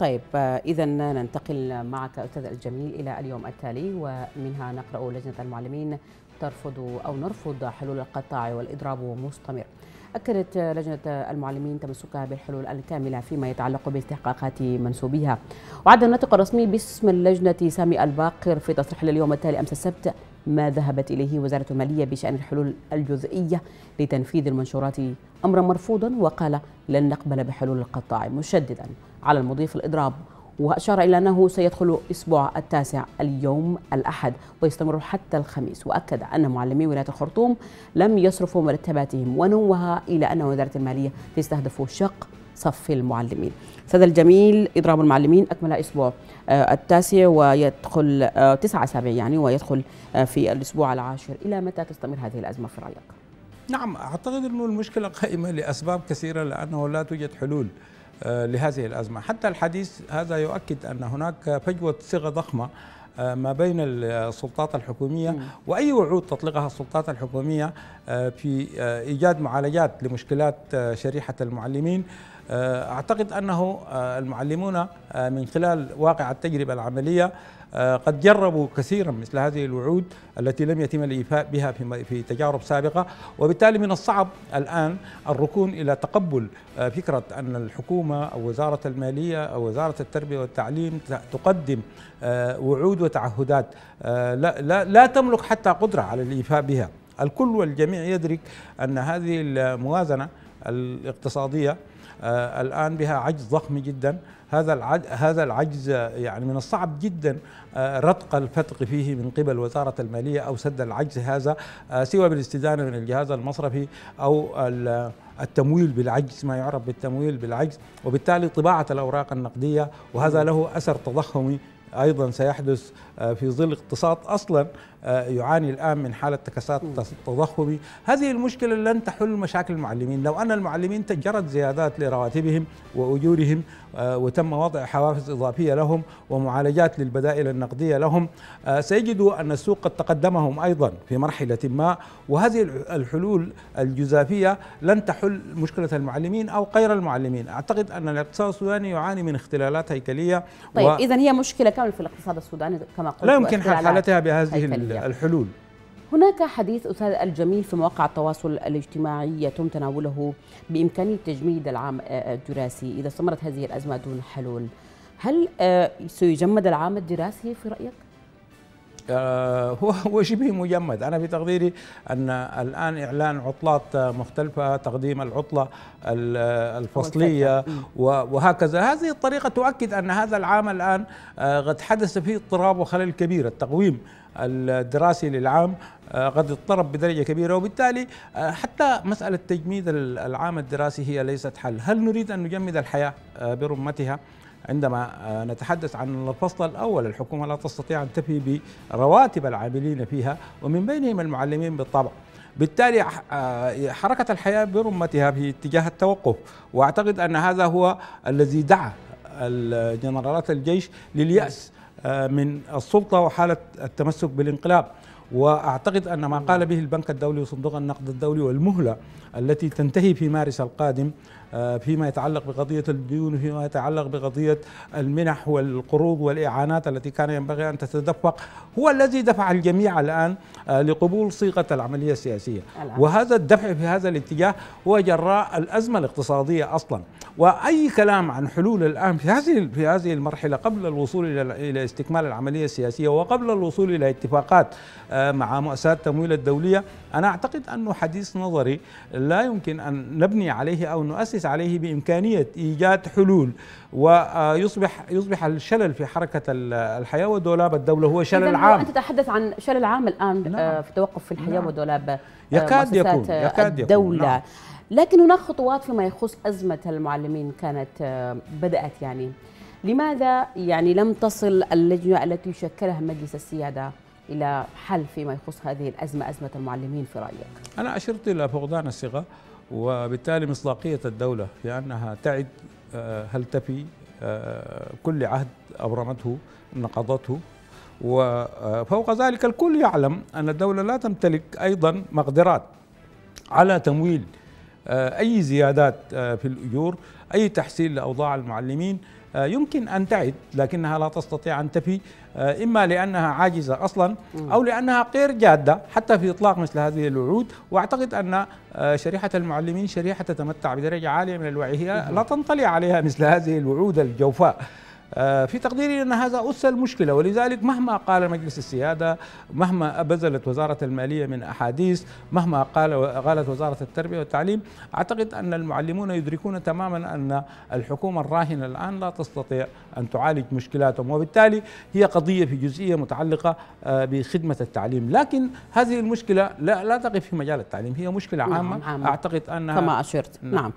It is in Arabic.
طيب إذا ننتقل معك أستاذ الجميل إلى اليوم التالي ومنها نقرأ لجنة المعلمين ترفض أو نرفض حلول القطاع والإضراب مستمر أكدت لجنة المعلمين تمسكها بالحلول الكاملة فيما يتعلق باستحقاقات منسوبيها وعد الناطق الرسمي باسم اللجنة سامي الباقر في تصريح لليوم التالي أمس السبت ما ذهبت إليه وزارة المالية بشأن الحلول الجزئية لتنفيذ المنشورات أمرا مرفوضا وقال لن نقبل بحلول القطاع مشددا على المضيف الإضراب وأشار إلى أنه سيدخل أسبوع التاسع اليوم الأحد ويستمر حتى الخميس وأكد أن معلمي ولاية الخرطوم لم يصرفوا مرتباتهم ونوه إلى أن وزارة المالية تستهدف شق صف المعلمين سادة الجميل إضراب المعلمين أكمل أسبوع آه، التاسع ويدخل آه، تسعة أسابيع يعني ويدخل آه، في الأسبوع العاشر إلى متى تستمر هذه الأزمة في رأيك؟ نعم أعتقد أن المشكلة قائمة لأسباب كثيرة لأنه لا توجد حلول لهذه الأزمة حتى الحديث هذا يؤكد أن هناك فجوة صيغة ضخمة ما بين السلطات الحكومية وأي وعود تطلقها السلطات الحكومية في إيجاد معالجات لمشكلات شريحة المعلمين آه، أعتقد أنه آه، المعلمون آه، من خلال واقع التجربة العملية قد جربوا كثيرا مثل هذه الوعود التي لم يتم الإيفاء بها في تجارب سابقة وبالتالي من الصعب الآن الركون إلى تقبل فكرة أن الحكومة أو وزارة المالية أو وزارة التربية والتعليم تقدم وعود وتعهدات لا, لا, لا تملك حتى قدرة على الإيفاء بها الكل والجميع يدرك أن هذه الموازنة الاقتصادية آه، الآن بها عجز ضخم جدا هذا العجز هذا العجز يعني من الصعب جدا آه، رتق الفتق فيه من قبل وزاره الماليه او سد العجز هذا آه، سوى بالاستدانه من الجهاز المصرفي او التمويل بالعجز ما يعرف بالتمويل بالعجز وبالتالي طباعه الاوراق النقديه وهذا له اثر تضخمي ايضا سيحدث في ظل اقتصاد اصلا آه، يعاني الآن من حالة تكسات تضخمي هذه المشكلة لن تحل مشاكل المعلمين لو أن المعلمين تجرت زيادات لرواتبهم وأجورهم آه، وتم وضع حوافز إضافية لهم ومعالجات للبدائل النقدية لهم آه، سيجدوا أن السوق قد تقدمهم أيضا في مرحلة ما وهذه الحلول الجزافية لن تحل مشكلة المعلمين أو غير المعلمين أعتقد أن الاقتصاد السوداني يعاني من اختلالات هيكلية طيب و... إذا هي مشكلة كاملة في الاقتصاد السوداني كما قلت لا يمكن حل حالتها بهذه يعني. الحلول هناك حديث أستاذ الجميل في مواقع التواصل الاجتماعي يتم تناوله بإمكانية تجميد العام آه، آه، الدراسي إذا استمرت هذه الأزمة دون حلول هل آه، سيجمد العام الدراسي في رأيك؟ آه، هو هو شبه مجمد انا في تقديري ان الان اعلان عطلات مختلفه تقديم العطله الفصليه وهكذا هذه الطريقه تؤكد ان هذا العام الان آه، قد حدث فيه اضطراب وخلل كبير التقويم الدراسي للعام آه، قد اضطرب بدرجة كبيرة وبالتالي حتى مسألة تجميد العام الدراسي هي ليست حل هل نريد أن نجمد الحياة برمتها عندما آه، نتحدث عن الفصل الأول الحكومة لا تستطيع أن تفي برواتب العاملين فيها ومن بينهم المعلمين بالطبع بالتالي آه، حركة الحياة برمتها في اتجاه التوقف وأعتقد أن هذا هو الذي دعا جنرالات الجيش لليأس آه، من السلطة وحالة التمسك بالانقلاب واعتقد ان ما قال به البنك الدولي وصندوق النقد الدولي والمهله التي تنتهي في مارس القادم آه، فيما يتعلق بقضيه الديون وفيما يتعلق بقضيه المنح والقروض والاعانات التي كان ينبغي ان تتدفق هو الذي دفع الجميع الان آه، لقبول صيغه العمليه السياسيه وهذا الدفع في هذا الاتجاه هو جراء الازمه الاقتصاديه اصلا واي كلام عن حلول الان في هذه في هذه المرحله قبل الوصول الى الى استكمال العمليه السياسيه وقبل الوصول الى اتفاقات آه، آه، مع مؤسسات التمويل الدولية أنا أعتقد أنه حديث نظري لا يمكن أن نبني عليه أو نؤسس عليه بإمكانية إيجاد حلول ويصبح يصبح الشلل في حركة الحياة والدولاب الدولة هو شلل عام أنت تتحدث عن شلل عام الآن آه، نعم. في توقف في الحياة نعم. والدولاب آه، يكاد يكون يكاد الدولة يكون. نعم. لكن هناك خطوات فيما يخص أزمة المعلمين كانت بدأت يعني لماذا يعني لم تصل اللجنة التي شكلها مجلس السيادة إلى حل فيما يخص هذه الأزمة أزمة المعلمين في رأيك أنا أشرت إلى فقدان الثقة وبالتالي مصداقية الدولة في أنها تعد آه، هل تفي آه، كل عهد أبرمته نقضته وفوق آه، ذلك الكل يعلم أن الدولة لا تمتلك أيضا مقدرات على تمويل آه، أي زيادات آه، في الأجور أي تحسين لأوضاع المعلمين آه، يمكن أن تعد لكنها لا تستطيع أن تفي إما لأنها عاجزة أصلا أو لأنها غير جادة حتى في إطلاق مثل هذه الوعود وأعتقد أن شريحة المعلمين شريحة تتمتع بدرجة عالية من الوعي هي لا تنطلي عليها مثل هذه الوعود الجوفاء آه، في تقديري أن هذا أس المشكلة ولذلك مهما قال مجلس السيادة مهما بذلت وزارة المالية من أحاديث مهما قال قالت وزارة التربية والتعليم أعتقد أن المعلمون يدركون تماما أن الحكومة الراهنة الآن لا تستطيع أن تعالج مشكلاتهم وبالتالي هي قضية في جزئية متعلقة آه، بخدمة التعليم لكن هذه المشكلة لا, لا تقف في مجال التعليم هي مشكلة نعم، عامة نعم. أعتقد أنها كما أشرت نعم, نعم.